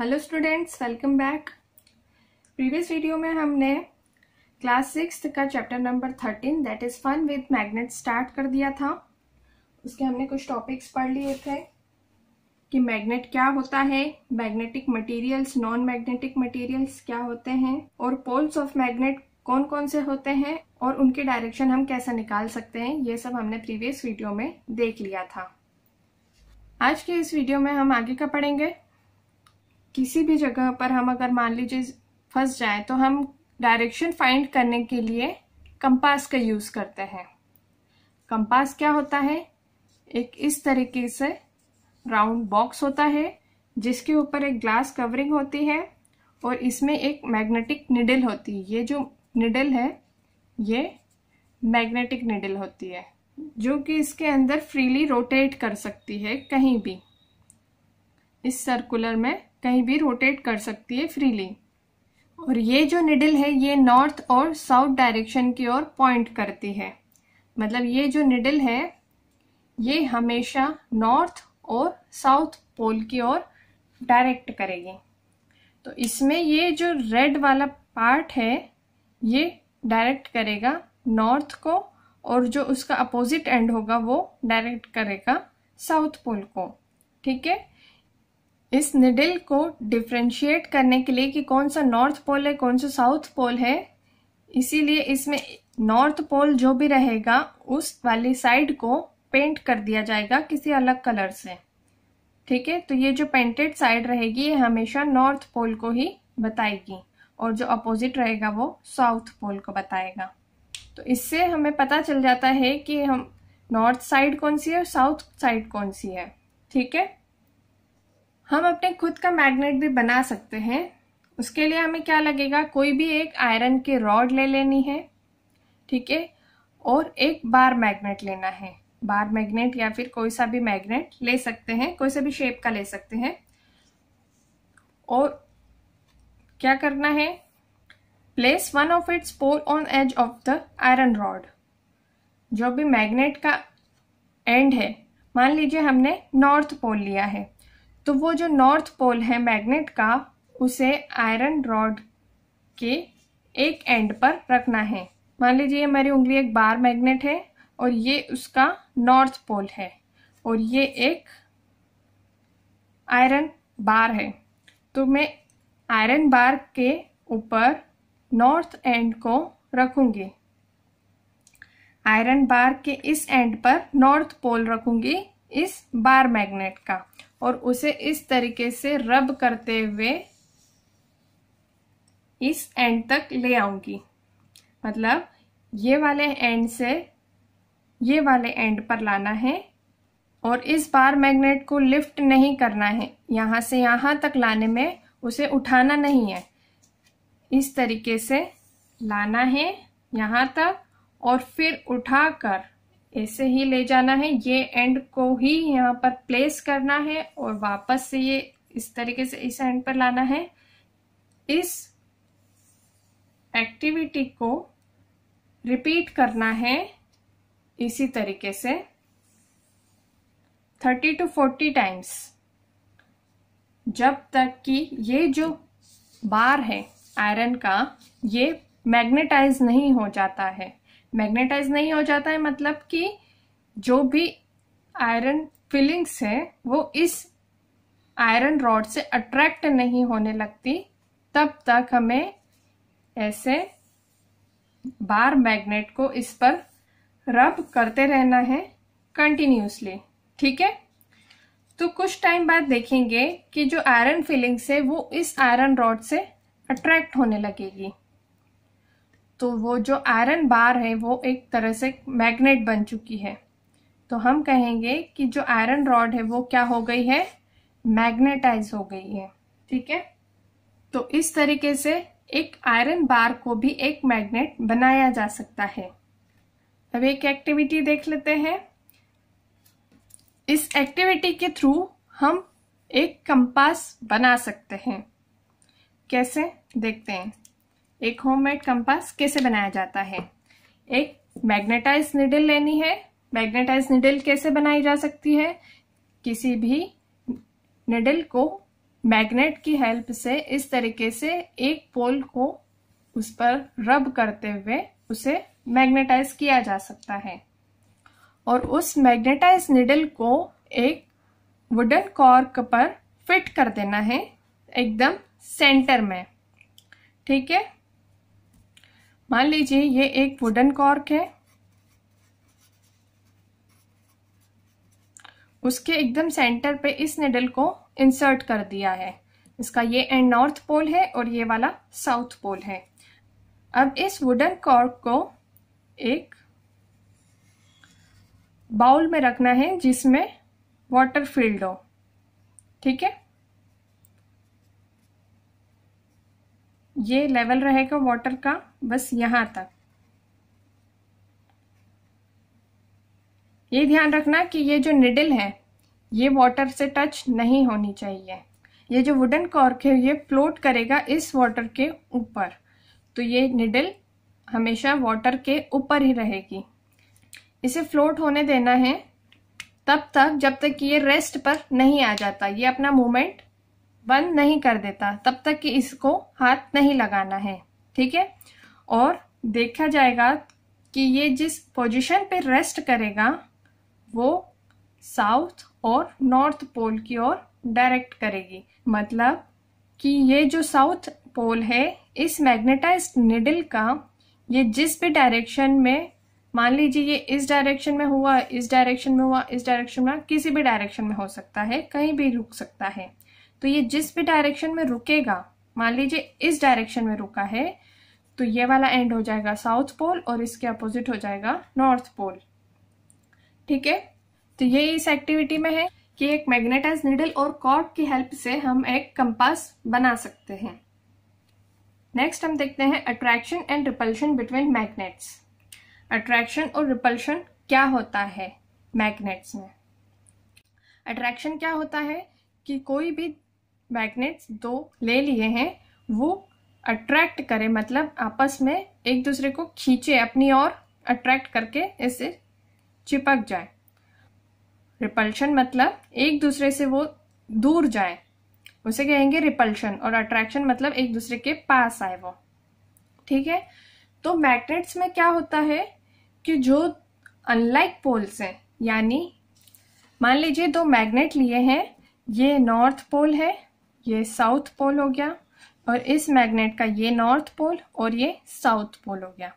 hello students welcome back previous video में हमने class six का chapter number thirteen that is fun with magnet start कर दिया था उसके हमने कुछ टॉपिक्स पढ़ लिए थे कि मैग्नेट क्या होता है magnetic materials non magnetic materials क्या होते हैं और पोल्स ऑफ मैग्नेट कौन कौन से होते हैं और उनके डायरेक्शन हम कैसे निकाल सकते हैं ये सब हमने प्रीवियस वीडियो में देख लिया था आज के इस वीडियो में हम आगे का पढ़ेंगे किसी भी जगह पर हम अगर मान लीजिए फंस जाए तो हम डायरेक्शन फाइंड करने के लिए कंपास का यूज़ करते हैं कंपास क्या होता है एक इस तरीके से राउंड बॉक्स होता है जिसके ऊपर एक ग्लास कवरिंग होती है और इसमें एक मैग्नेटिक निडल होती है ये जो निडल है ये मैग्नेटिक निडल होती है जो कि इसके अंदर फ्रीली रोटेट कर सकती है कहीं भी इस सर्कुलर में कहीं भी रोटेट कर सकती है फ्रीली और ये जो निडल है ये नॉर्थ और साउथ डायरेक्शन की ओर पॉइंट करती है मतलब ये जो निडल है ये हमेशा नॉर्थ और साउथ पोल की ओर डायरेक्ट करेगी तो इसमें ये जो रेड वाला पार्ट है ये डायरेक्ट करेगा नॉर्थ को और जो उसका अपोजिट एंड होगा वो डायरेक्ट करेगा साउथ पोल को ठीक है इस निडिल को डिफ्रेंशिएट करने के लिए कि कौन सा नॉर्थ पोल है कौन सा साउथ पोल है इसीलिए इसमें नॉर्थ पोल जो भी रहेगा उस वाली साइड को पेंट कर दिया जाएगा किसी अलग कलर से ठीक है तो ये जो पेंटेड साइड रहेगी ये हमेशा नॉर्थ पोल को ही बताएगी और जो अपोजिट रहेगा वो साउथ पोल को बताएगा तो इससे हमें पता चल जाता है कि हम नॉर्थ साइड कौन सी है और साउथ साइड कौन सी है ठीक है हम अपने खुद का मैग्नेट भी बना सकते हैं उसके लिए हमें क्या लगेगा कोई भी एक आयरन की रॉड ले लेनी है ठीक है और एक बार मैग्नेट लेना है बार मैग्नेट या फिर कोई सा भी मैग्नेट ले सकते हैं कोई सा भी शेप का ले सकते हैं और क्या करना है place one of its pole on edge of the iron rod जो भी मैग्नेट का एंड है मान लीजिए हमने नॉर्थ पोल लिया है तो वो जो नॉर्थ पोल है मैग्नेट का उसे आयरन रॉड के एक एंड पर रखना है मान लीजिए हमारी उंगली एक बार मैग्नेट है और ये उसका नॉर्थ पोल है और ये एक आयरन बार है तो मैं आयरन बार के ऊपर नॉर्थ एंड को रखूंगी आयरन बार के इस एंड पर नॉर्थ पोल रखूंगी इस बार मैग्नेट का और उसे इस तरीके से रब करते हुए इस एंड तक ले आऊंगी मतलब ये वाले एंड से ये वाले एंड पर लाना है और इस बार मैग्नेट को लिफ्ट नहीं करना है यहाँ से यहाँ तक लाने में उसे उठाना नहीं है इस तरीके से लाना है यहाँ तक और फिर उठाकर ऐसे ही ले जाना है ये एंड को ही यहाँ पर प्लेस करना है और वापस से ये इस तरीके से इस एंड पर लाना है इस एक्टिविटी को रिपीट करना है इसी तरीके से थर्टी टू फोर्टी टाइम्स जब तक कि ये जो बार है आयरन का ये मैग्नेटाइज नहीं हो जाता है मैग्नेटाइज नहीं हो जाता है मतलब कि जो भी आयरन फिलिंग्स है वो इस आयरन रॉड से अट्रैक्ट नहीं होने लगती तब तक हमें ऐसे बार मैग्नेट को इस पर रब करते रहना है कंटिन्यूसली ठीक है तो कुछ टाइम बाद देखेंगे कि जो आयरन फिलिंग्स है वो इस आयरन रॉड से अट्रैक्ट होने लगेगी तो वो जो आयरन बार है वो एक तरह से मैग्नेट बन चुकी है तो हम कहेंगे कि जो आयरन रॉड है वो क्या हो गई है मैग्नेटाइज हो गई है ठीक है तो इस तरीके से एक आयरन बार को भी एक मैग्नेट बनाया जा सकता है अब एक एक्टिविटी देख लेते हैं इस एक्टिविटी के थ्रू हम एक कंपास बना सकते हैं कैसे देखते हैं एक होममेड कंपास कैसे बनाया जाता है एक मैग्नेटाइज निडल लेनी है मैग्नेटाइज निडल कैसे बनाई जा सकती है किसी भी निडल को मैग्नेट की हेल्प से इस तरीके से एक पोल को उस पर रब करते हुए उसे मैग्नेटाइज किया जा सकता है और उस मैग्नेटाइज निडल को एक वुडन कॉर्क पर फिट कर देना है एकदम सेंटर में ठीक है मान लीजिए ये एक वुडन कॉर्क है उसके एकदम सेंटर पे इस निडल को इंसर्ट कर दिया है इसका ये एंड नॉर्थ पोल है और ये वाला साउथ पोल है अब इस वुडन कॉर्क को एक बाउल में रखना है जिसमें वाटर फील्ड हो ठीक है ये लेवल रहेगा वाटर का बस यहां तक ये ध्यान रखना कि ये जो निडल है ये वाटर से टच नहीं होनी चाहिए ये जो वुडन कॉर्क है ये फ्लोट करेगा इस वाटर के ऊपर तो ये निडल हमेशा वाटर के ऊपर ही रहेगी इसे फ्लोट होने देना है तब तक जब तक कि ये रेस्ट पर नहीं आ जाता ये अपना मूवमेंट बंद नहीं कर देता तब तक कि इसको हाथ नहीं लगाना है ठीक है और देखा जाएगा कि ये जिस पोजीशन पे रेस्ट करेगा वो साउथ और नॉर्थ पोल की ओर डायरेक्ट करेगी मतलब कि ये जो साउथ पोल है इस मैग्नेटाइज्ड निडल का ये जिस भी डायरेक्शन में मान लीजिए ये इस डायरेक्शन में हुआ इस डायरेक्शन में हुआ इस डायरेक्शन में किसी भी डायरेक्शन में हो सकता है कहीं भी रुक सकता है तो ये जिस भी डायरेक्शन में रुकेगा मान लीजिए इस डायरेक्शन में रुका है तो ये वाला एंड हो जाएगा साउथ पोल और इसके अपोजिट हो जाएगा नॉर्थ पोल ठीक है तो ये इस एक्टिविटी में है कि एक मैग्नेटाइज निडल और कॉर्ड की हेल्प से हम एक कंपास बना सकते हैं नेक्स्ट हम देखते हैं attraction and repulsion between magnets attraction और रिपल्शन क्या होता है मैग्नेट्स में अट्रैक्शन क्या होता है कि कोई भी मैग्नेट्स दो ले लिए हैं वो अट्रैक्ट करें मतलब आपस में एक दूसरे को खींचे अपनी ओर अट्रैक्ट करके इसे चिपक जाए रिपल्शन मतलब एक दूसरे से वो दूर जाए उसे कहेंगे रिपल्शन और अट्रैक्शन मतलब एक दूसरे के पास आए वो ठीक है तो मैग्नेट्स में क्या होता है कि जो अनलाइक पोल्स हैं यानी मान लीजिए दो मैग्नेट लिए हैं ये नॉर्थ पोल है ये साउथ पोल हो गया और इस मैग्नेट का ये नॉर्थ पोल और ये साउथ पोल हो गया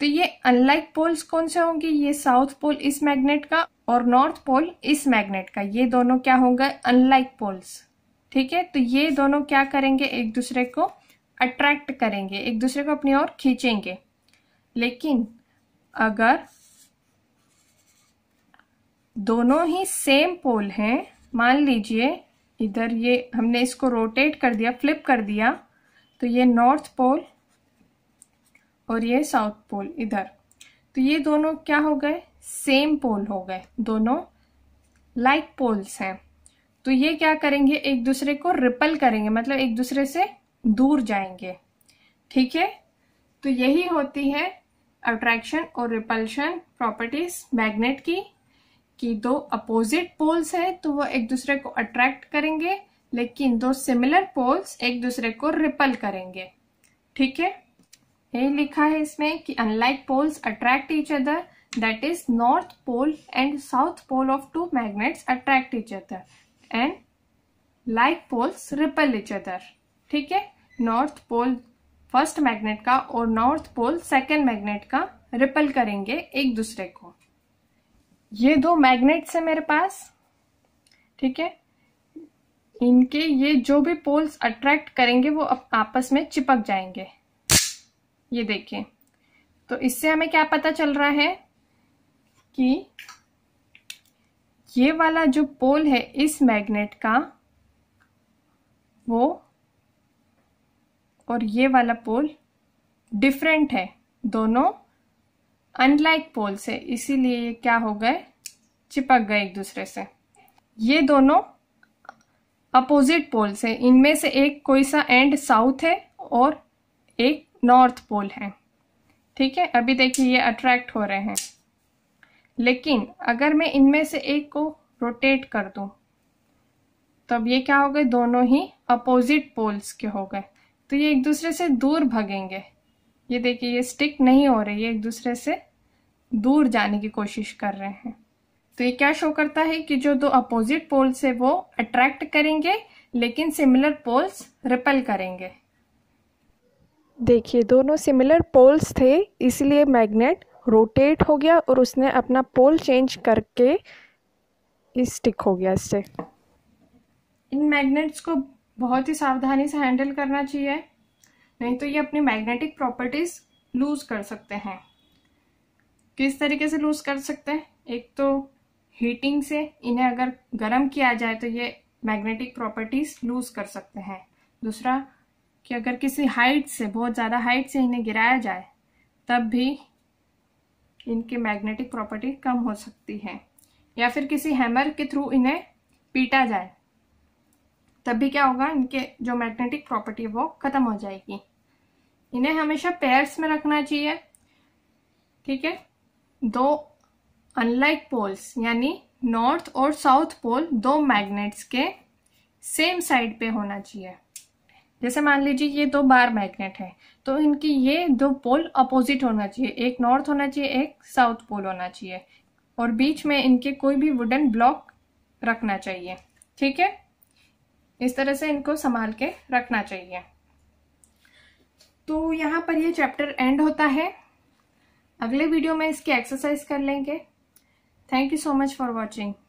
तो ये अनलाइक पोल्स कौन से होंगे ये साउथ पोल इस मैग्नेट का और नॉर्थ पोल इस मैग्नेट का ये दोनों क्या होंगे अनलाइक पोल्स ठीक है तो ये दोनों क्या करेंगे एक दूसरे को अट्रैक्ट करेंगे एक दूसरे को अपनी ओर खींचेंगे लेकिन अगर दोनों ही सेम पोल हैं मान लीजिए इधर ये हमने इसको रोटेट कर दिया फ्लिप कर दिया तो ये नॉर्थ पोल और ये साउथ पोल इधर तो ये दोनों क्या हो गए सेम पोल हो गए दोनों लाइक पोल्स हैं तो ये क्या करेंगे एक दूसरे को रिपल करेंगे मतलब एक दूसरे से दूर जाएंगे ठीक है तो यही होती है अट्रैक्शन और रिपल्शन प्रॉपर्टीज मैग्नेट की कि दो अपोजिट पोल्स है तो वो एक दूसरे को अट्रैक्ट करेंगे लेकिन दो सिमिलर पोल्स एक दूसरे को रिपल करेंगे ठीक है ये लिखा है इसमें कि unlike poles attract each other that is north pole and south pole of two magnets attract each other and like poles repel each other ठीक है नॉर्थ पोल फर्स्ट मैग्नेट का और नॉर्थ पोल सेकेंड मैग्नेट का repel करेंगे एक दूसरे को ये दो मैग्नेट्स है मेरे पास ठीक है इनके ये जो भी पोल्स अट्रैक्ट करेंगे वो आपस में चिपक जाएंगे ये देखिए तो इससे हमें क्या पता चल रहा है कि ये वाला जो पोल है इस मैग्नेट का वो और ये वाला पोल डिफरेंट है दोनों अनलाइक पोल से इसीलिए ये क्या हो गए चिपक गए एक दूसरे से ये दोनों अपोजिट पोल से इनमें से एक कोई सा एंड साउथ है और एक नॉर्थ पोल है ठीक है अभी देखिए ये अट्रैक्ट हो रहे हैं लेकिन अगर मैं इनमें से एक को रोटेट कर दूं तो अब ये क्या हो गए दोनों ही अपोजिट पोल्स के हो गए तो ये एक दूसरे से दूर भगेंगे ये देखिए ये स्टिक नहीं हो रही है एक दूसरे से दूर जाने की कोशिश कर रहे हैं तो ये क्या शो करता है कि जो दो अपोजिट पोल्स है वो अट्रैक्ट करेंगे लेकिन सिमिलर पोल्स रिपेल करेंगे देखिए दोनों सिमिलर पोल्स थे इसलिए मैग्नेट रोटेट हो गया और उसने अपना पोल चेंज करके स्टिक हो गया इससे इन मैग्नेट्स को बहुत ही सावधानी से हैंडल करना चाहिए नहीं तो ये अपनी मैग्नेटिक प्रॉपर्टीज लूज कर सकते हैं किस तरीके से लूज कर सकते हैं एक तो हीटिंग से इन्हें अगर गर्म किया जाए तो ये मैग्नेटिक प्रॉपर्टीज लूज कर सकते हैं दूसरा कि अगर किसी हाइट से बहुत ज़्यादा हाइट से इन्हें गिराया जाए तब भी इनकी मैग्नेटिक प्रॉपर्टी कम हो सकती है या फिर किसी हैमर के थ्रू इन्हें पीटा जाए तब भी क्या होगा इनके जो मैग्नेटिक प्रॉपर्टी वो ख़त्म हो जाएगी इन्हें हमेशा पेयर्स में रखना चाहिए ठीक है दो अनलाइक पोल्स यानी नॉर्थ और साउथ पोल दो मैग्नेट्स के सेम साइड पे होना चाहिए जैसे मान लीजिए ये दो बार मैग्नेट है तो इनकी ये दो पोल अपोजिट होना चाहिए एक नॉर्थ होना चाहिए एक साउथ पोल होना चाहिए और बीच में इनके कोई भी वुडन ब्लॉक रखना चाहिए ठीक है इस तरह से इनको संभाल के रखना चाहिए तो यहाँ पर ये चैप्टर एंड होता है अगले वीडियो में इसकी एक्सरसाइज कर लेंगे thank you so much for watching